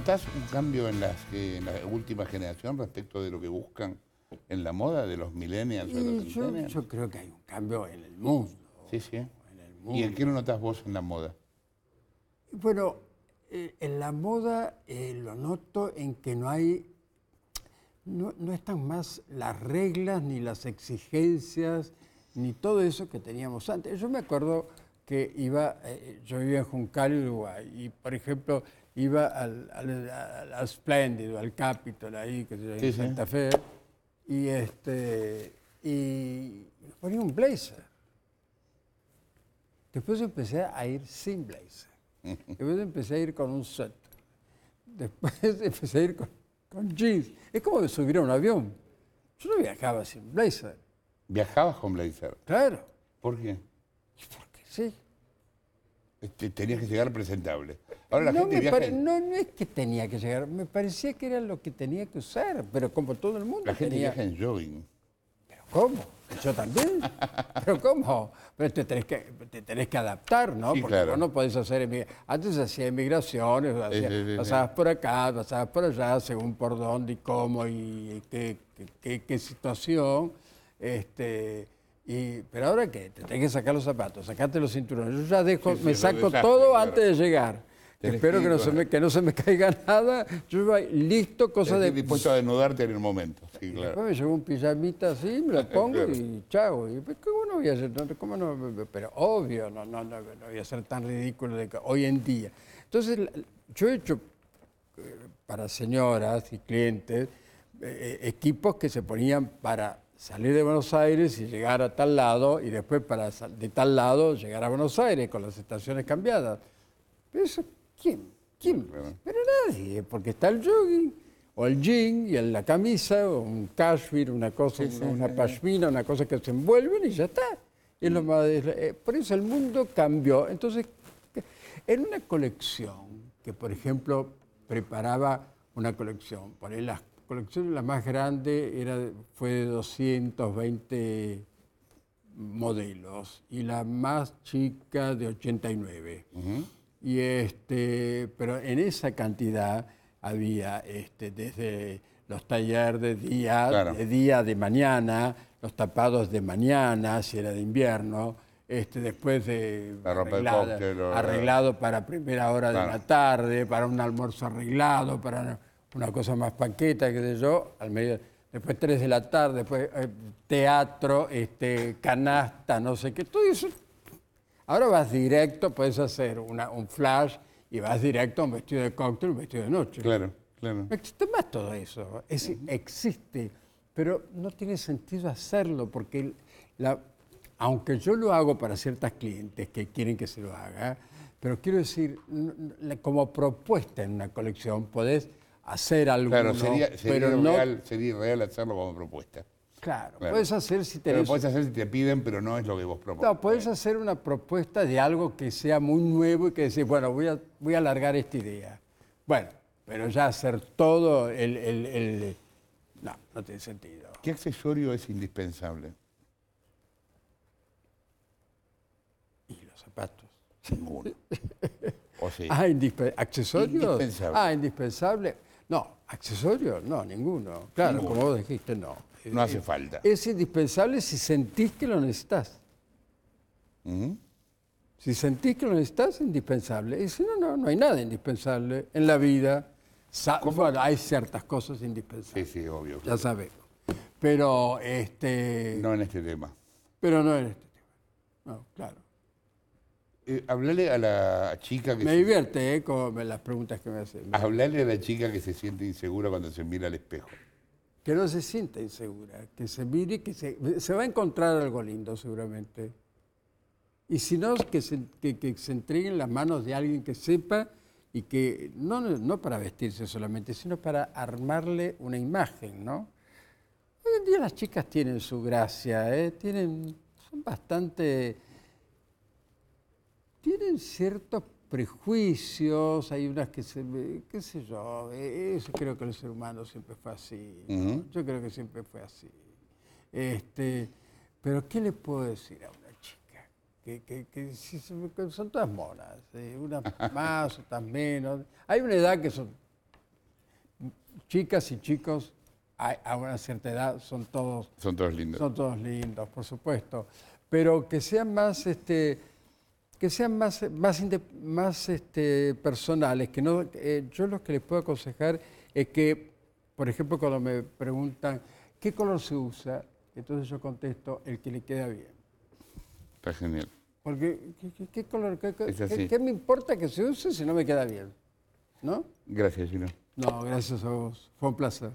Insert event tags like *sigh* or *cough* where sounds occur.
¿Notás un cambio en, las, en la última generación respecto de lo que buscan en la moda de los millennials? De los yo, yo creo que hay un cambio en el mundo. Sí, sí. ¿Y en qué lo notas vos en la moda? Bueno, eh, en la moda eh, lo noto en que no hay, no, están más las reglas ni las exigencias ni todo eso que teníamos antes. Yo me acuerdo que iba, eh, yo vivía en Juncal, Uruguay, y por ejemplo, iba al, al, al, al Capitol, ahí, que se Santa Fe, y, este, y ponía un blazer. Después empecé a ir sin blazer. *laughs* Después empecé a ir con un set. Después *laughs* empecé a ir con, jeans. Es como subir a un avión. Yo no viajaba sin blazer. ¿Viajabas con blazer? Claro. ¿Por qué? Porque sí. tenías que llegar presentable no, gente viaja no, es que tenía que llegar, me parecía que era lo que tenía que usar, pero como todo el mundo. La gente viaja en jogging. ¿Pero cómo? Yo también. *laughs* ¿Pero cómo? Pero te tenés que, tenés que adaptar, ¿no? Porque no podés hacer. Antes hacía emigraciones, hacía, pasabas por acá, pasabas por allá, según por dónde y cómo y qué, qué, situación. Este. Y, pero ahora qué, te tenés que sacar los zapatos, sacate los cinturones. Yo ya dejo, me saco todo antes de llegar. Espero que no, se me, caiga *laughs* nada. Yo iba listo, cosa de... dispuesto a desnudarte en el momento. Después me llevo un pijamita así, me lo *laughs* pongo y chao. ¿Cómo no voy a Pero obvio, no, no, no, voy a ser tan ridículo de, hoy en día. Entonces, yo he hecho eh, para señoras y clientes eh, eh, equipos que se ponían para salir de Buenos Aires y llegar a tal lado y después para de tal lado llegar a Buenos Aires con las estaciones cambiadas. Eso ¿Quién? ¿Quién? Pero nadie, porque está el jogging, o el jean, y en la camisa, o un cashmere, una cosa, una pashmina, una cosa que se envuelven y ya está. Eh, por eso el mundo cambió. Entonces, en una colección, que por ejemplo preparaba una colección, por ahí las colecciones, la más grande era, fue de 220 modelos y la más chica de 89. Y este, pero en esa cantidad había este, desde los talleres de día, de día, de mañana, los tapados de mañana, si era de invierno, este, después de arreglado, para primera hora de la tarde, para un almuerzo arreglado, para una cosa más paqueta, que yo, al medio, después tres de la tarde, después eh, teatro, este, canasta, no sé qué, todo eso Ahora vas directo, puedes hacer una, un flash y vas directo a un vestido de cóctel, un vestido de noche. Claro, claro. existe más todo eso. Existe, pero no tiene sentido hacerlo porque la, aunque yo lo hago para ciertas clientes que quieren que se lo haga, pero quiero decir, como propuesta en una colección podés hacer algo, claro, sería, sería, pero real, sería real hacerlo como propuesta. Claro, puedes hacer si te... piden, pero no es lo que vos propones. No, puedes hacer una propuesta de algo que sea muy nuevo y que decís, bueno, voy a, alargar esta idea. Bueno, pero ya hacer todo el, No, no tiene sentido. ¿Qué accesorio es indispensable? Y los zapatos. Ninguno. *laughs* ¿O sí? Ah, Indispensable. Ah, indispensable no, accesorios, no, ninguno. Claro, como vos dijiste, no. No hace falta. Es indispensable si sentís que lo necesitas. Mm. Si sentís que lo necesitas, indispensable. Y si no, no, no hay nada indispensable en la vida. hay ciertas cosas indispensables. Sí, sí, obvio. Ya sabemos. Pero este. No en este tema. Pero no en este tema. No, claro. Eh, hablarle a la chica que... Me se... divierte eh, con las preguntas que me hacen. Hablale a la chica que se siente insegura cuando se mira al espejo. Que no se sienta insegura, que se mire, que se, va a encontrar algo lindo seguramente. Y si no, que se, que, entreguen las manos de alguien que sepa y que no, no para vestirse solamente, sino para armarle una imagen, ¿no? Hoy en día las chicas tienen su gracia, eh, tienen, son bastante tienen ciertos prejuicios, hay unas que se, qué sé yo, eso creo que el ser humano siempre fue así, yo creo que siempre fue así. Este, pero ¿qué le puedo decir a una chica? Que, son todas monas, ¿eh? unas *laughs* más, otras menos. Hay una edad que son chicas y chicos a, una cierta edad son todos... Son todos lindos. Son todos lindos, por supuesto. Pero que sean más... Este, que sean más, más, más este, personales. Que no, eh, yo lo que les puedo aconsejar es que, por ejemplo, cuando me preguntan qué color se usa, entonces yo contesto el que le queda bien. Está genial. Porque, ¿qué, color? Qué, me importa que se use si no me queda bien? ¿No? Gracias, Gino. No, gracias a vos. Fue un placer.